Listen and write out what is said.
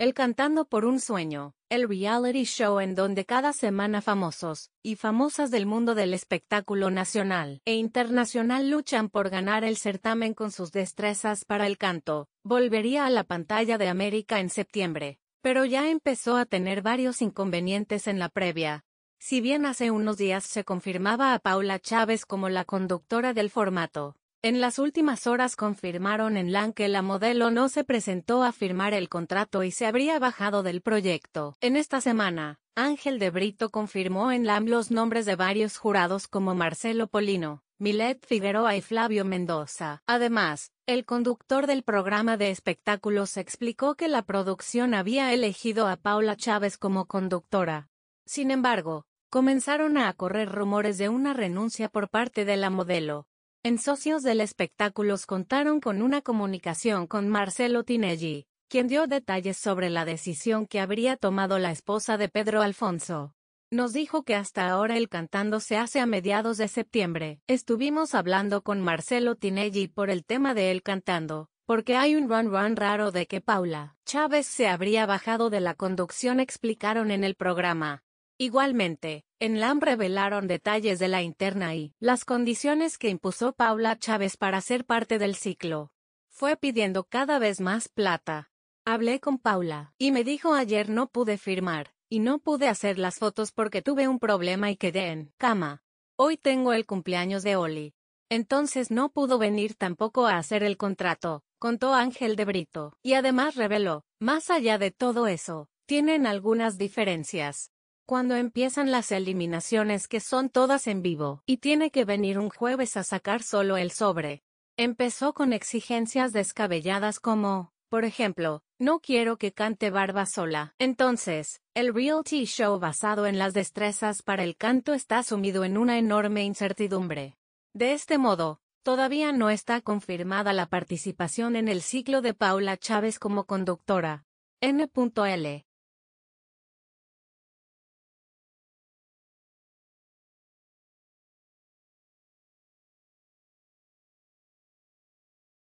El Cantando por un Sueño, el reality show en donde cada semana famosos y famosas del mundo del espectáculo nacional e internacional luchan por ganar el certamen con sus destrezas para el canto, volvería a la pantalla de América en septiembre, pero ya empezó a tener varios inconvenientes en la previa. Si bien hace unos días se confirmaba a Paula Chávez como la conductora del formato, en las últimas horas confirmaron en LAN que la modelo no se presentó a firmar el contrato y se habría bajado del proyecto. En esta semana, Ángel de Brito confirmó en LAN los nombres de varios jurados como Marcelo Polino, Milet Figueroa y Flavio Mendoza. Además, el conductor del programa de espectáculos explicó que la producción había elegido a Paula Chávez como conductora. Sin embargo, comenzaron a correr rumores de una renuncia por parte de la modelo, en Socios del Espectáculos contaron con una comunicación con Marcelo Tinelli, quien dio detalles sobre la decisión que habría tomado la esposa de Pedro Alfonso. Nos dijo que hasta ahora el cantando se hace a mediados de septiembre. Estuvimos hablando con Marcelo Tinelli por el tema de el cantando, porque hay un run run raro de que Paula Chávez se habría bajado de la conducción explicaron en el programa. Igualmente, en LAM revelaron detalles de la interna y las condiciones que impuso Paula Chávez para ser parte del ciclo. Fue pidiendo cada vez más plata. Hablé con Paula y me dijo ayer no pude firmar y no pude hacer las fotos porque tuve un problema y quedé en cama. Hoy tengo el cumpleaños de Oli. Entonces no pudo venir tampoco a hacer el contrato, contó Ángel de Brito. Y además reveló, más allá de todo eso, tienen algunas diferencias cuando empiezan las eliminaciones que son todas en vivo, y tiene que venir un jueves a sacar solo el sobre. Empezó con exigencias descabelladas como, por ejemplo, no quiero que cante Barba sola. Entonces, el reality show basado en las destrezas para el canto está sumido en una enorme incertidumbre. De este modo, todavía no está confirmada la participación en el ciclo de Paula Chávez como conductora. N.L.